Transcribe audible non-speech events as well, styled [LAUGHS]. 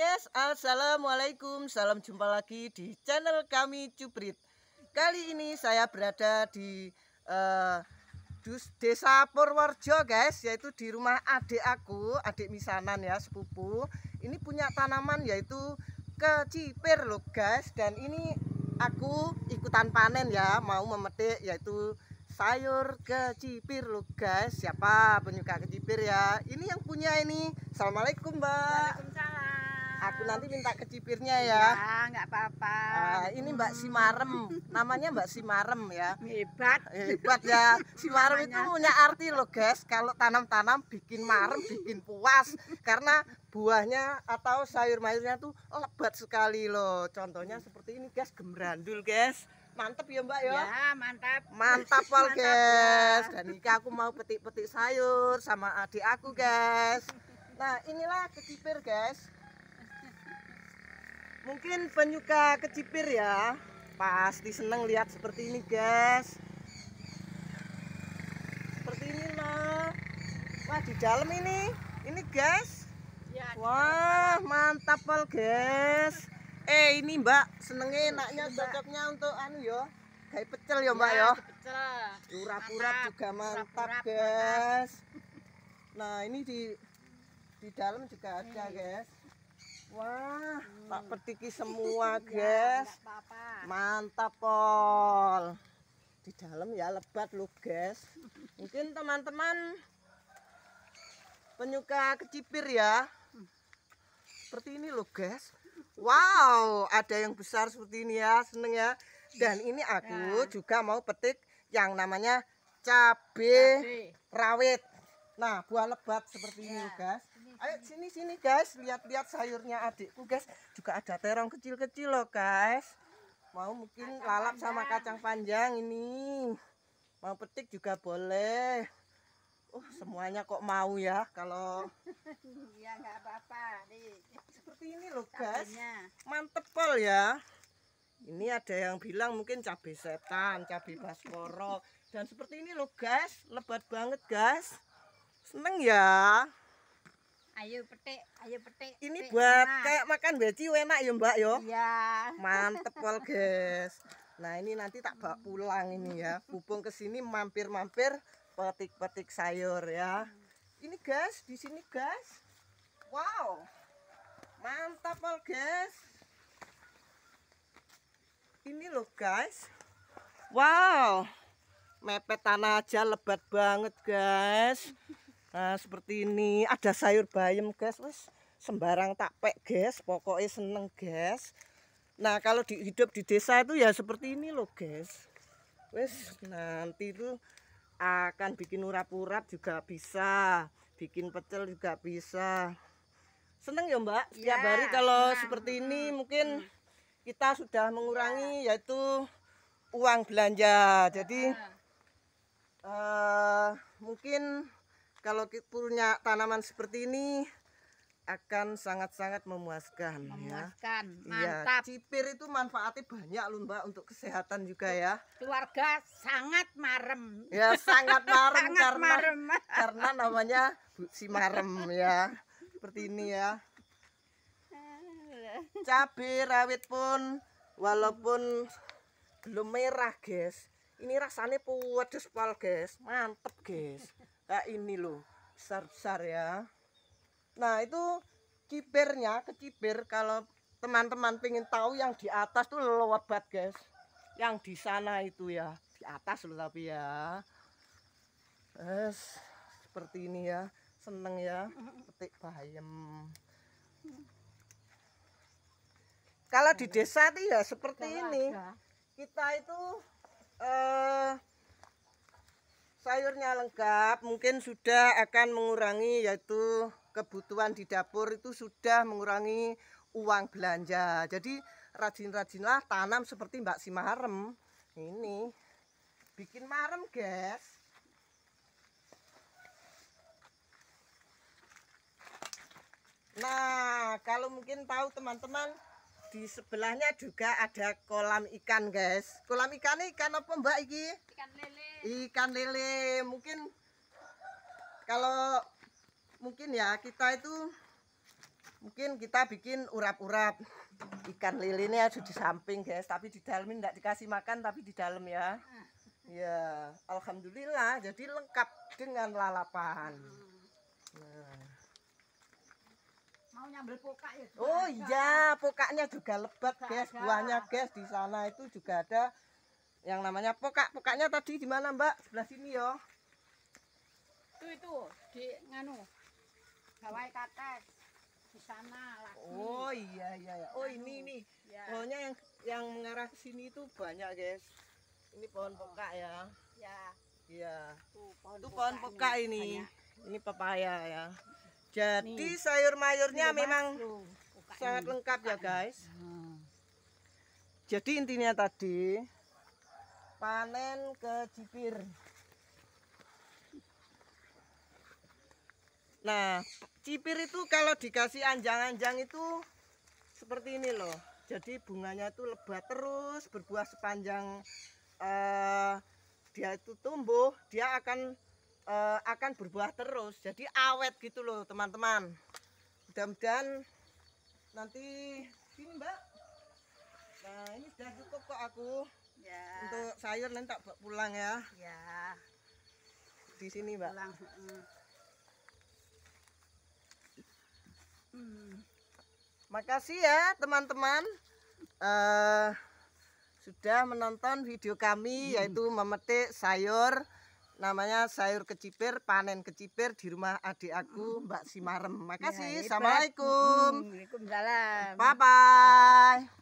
Yes, Assalamualaikum, salam jumpa lagi di channel kami Cubrit Kali ini saya berada di uh, desa Purworejo guys, yaitu di rumah adik aku, adik misanan ya, sepupu Ini punya tanaman yaitu kecipir loh guys Dan ini aku ikutan panen ya, mau memetik yaitu sayur kecipir loh guys siapa penyuka kecipir ya ini yang punya ini assalamualaikum mbak Aku nanti minta kecipirnya ya. Ya, nggak apa-apa. Uh, ini Mbak Simarem, namanya Mbak Simarem ya. Hebat. Hebat ya. Simarem itu punya arti loh guys. Kalau tanam-tanam bikin marem, bikin puas. Karena buahnya atau sayur mayurnya tuh lebat sekali loh. Contohnya seperti ini guys, gembrandul guys mantap ya mbak ya, ya mantap mantap pol ya. guys ya. dan jika aku mau petik-petik sayur sama adik aku guys nah inilah kecipir guys mungkin penyuka kecipir ya pasti seneng lihat seperti ini guys seperti ini mah wah di dalam ini ini guys ya, wah mantap pol guys eh ini mbak senengin, enaknya cocoknya untuk anu yo kayak pecel yo mbak ya, yo urap pura juga mantap Urap -urap, guys mantap. nah ini di di dalam juga ada guys Wah, hmm. tak petiki semua, guys. Ya, apa -apa. Mantap, Pol. Di dalam ya lebat lu, guys. Mungkin teman-teman penyuka kecipir ya. Seperti ini lu, guys. Wow, ada yang besar seperti ini ya, seneng ya. Dan ini aku nah. juga mau petik yang namanya cabe, cabe. rawit. Nah, buah lebat seperti ya. ini, guys. Ayo sini sini guys, lihat-lihat sayurnya adikku guys. Juga ada terong kecil-kecil loh guys. Mau mungkin kacang lalap panjang. sama kacang panjang ini. Mau petik juga boleh. Oh, semuanya kok mau ya kalau [LAUGHS] Iya, nggak apa-apa, Seperti ini loh guys. Mantep pol ya. Ini ada yang bilang mungkin cabai setan, cabai baskoro. Dan seperti ini loh guys, lebat banget guys. Seneng ya. Ayo petik, ayo petik. Ini petik, buat enak. kayak makan beci enak ya, Mbak yo. Iya. [LAUGHS] Mantep kol, guys. Nah, ini nanti tak bawa pulang ini ya. Bubung ke sini mampir-mampir petik-petik sayur ya. Ini guys, di sini guys. Wow. Mantap kol, guys. Ini loh, guys. Wow. Mepet tanah aja lebat banget, guys. Nah, seperti ini ada sayur bayam, guys. Wes sembarang tak pek, guys. Pokoknya seneng, guys. Nah, kalau di, hidup di desa itu ya seperti ini loh, guys. Wes nanti itu akan bikin urap-urap juga bisa, bikin pecel juga bisa. Seneng ya, Mbak? Setiap ya, hari kalau nah, seperti ini mungkin kita sudah mengurangi ya. yaitu uang belanja. Jadi uh, mungkin kalau kita punya tanaman seperti ini akan sangat-sangat memuaskan, ya. memuaskan ya. Mantap. Ya, cipir itu manfaatnya banyak loh Mbak untuk kesehatan juga ya. Keluarga sangat marem. Ya, sangat marem [LAUGHS] sangat karena marem. [LAUGHS] karena namanya si marem ya. Seperti ini ya. Cabai rawit pun walaupun belum merah, guys. Ini rasanya pedes pol, guys. Mantep, guys nah, ini loh besar-besar ya nah itu kibernya keciber kalau teman-teman pengen tahu yang di atas tuh lewat guys yang di sana itu ya di atas loh tapi ya es seperti ini ya seneng ya petik bayam kalau di desa itu ya seperti ini kita itu eh sayurnya lengkap mungkin sudah akan mengurangi yaitu kebutuhan di dapur itu sudah mengurangi uang belanja jadi rajin-rajinlah tanam seperti Mbak Simaharem ini bikin marem guys Nah, kalau mungkin tahu teman-teman, di sebelahnya juga ada kolam ikan, guys. Kolam ikan ikan apa, Mbak iki? ikan lele mungkin kalau mungkin ya kita itu mungkin kita bikin urap-urap ikan lele ini ada di samping guys tapi di dalam ini tidak dikasih makan tapi di dalam ya ya alhamdulillah jadi lengkap dengan lalapan nah. mau nyambel pokak ya oh iya pokaknya juga lebat guys buahnya guys di sana itu juga ada yang namanya pokak pokaknya tadi di mana mbak sebelah sini yo itu itu di nganu gawai kates di sana lagi. oh iya iya, iya. oh nganu. ini nih ya. pohonnya yang yang mengarah ke sini itu banyak guys ini pohon oh. pokak ya ya iya itu pohon pokak, ini banyak. ini pepaya ya jadi ini. sayur mayurnya ini memang sangat ini. lengkap ya guys hmm. jadi intinya tadi panen ke cipir nah cipir itu kalau dikasih anjang-anjang itu seperti ini loh jadi bunganya itu lebat terus berbuah sepanjang uh, dia itu tumbuh dia akan uh, akan berbuah terus jadi awet gitu loh teman-teman mudah-mudahan nanti sini mbak nah ini sudah cukup kok aku Ya. Untuk sayur nanti tak pulang ya. Ya. Di sini, Mbak. Pulang. Hmm. hmm. Makasih ya, teman-teman. Uh, sudah menonton video kami hmm. yaitu memetik sayur namanya sayur kecipir, panen kecipir di rumah adik aku hmm. Mbak Simarem. Makasih. Ya, Assalamualaikum. Hmm, Waalaikumsalam. Bye bye.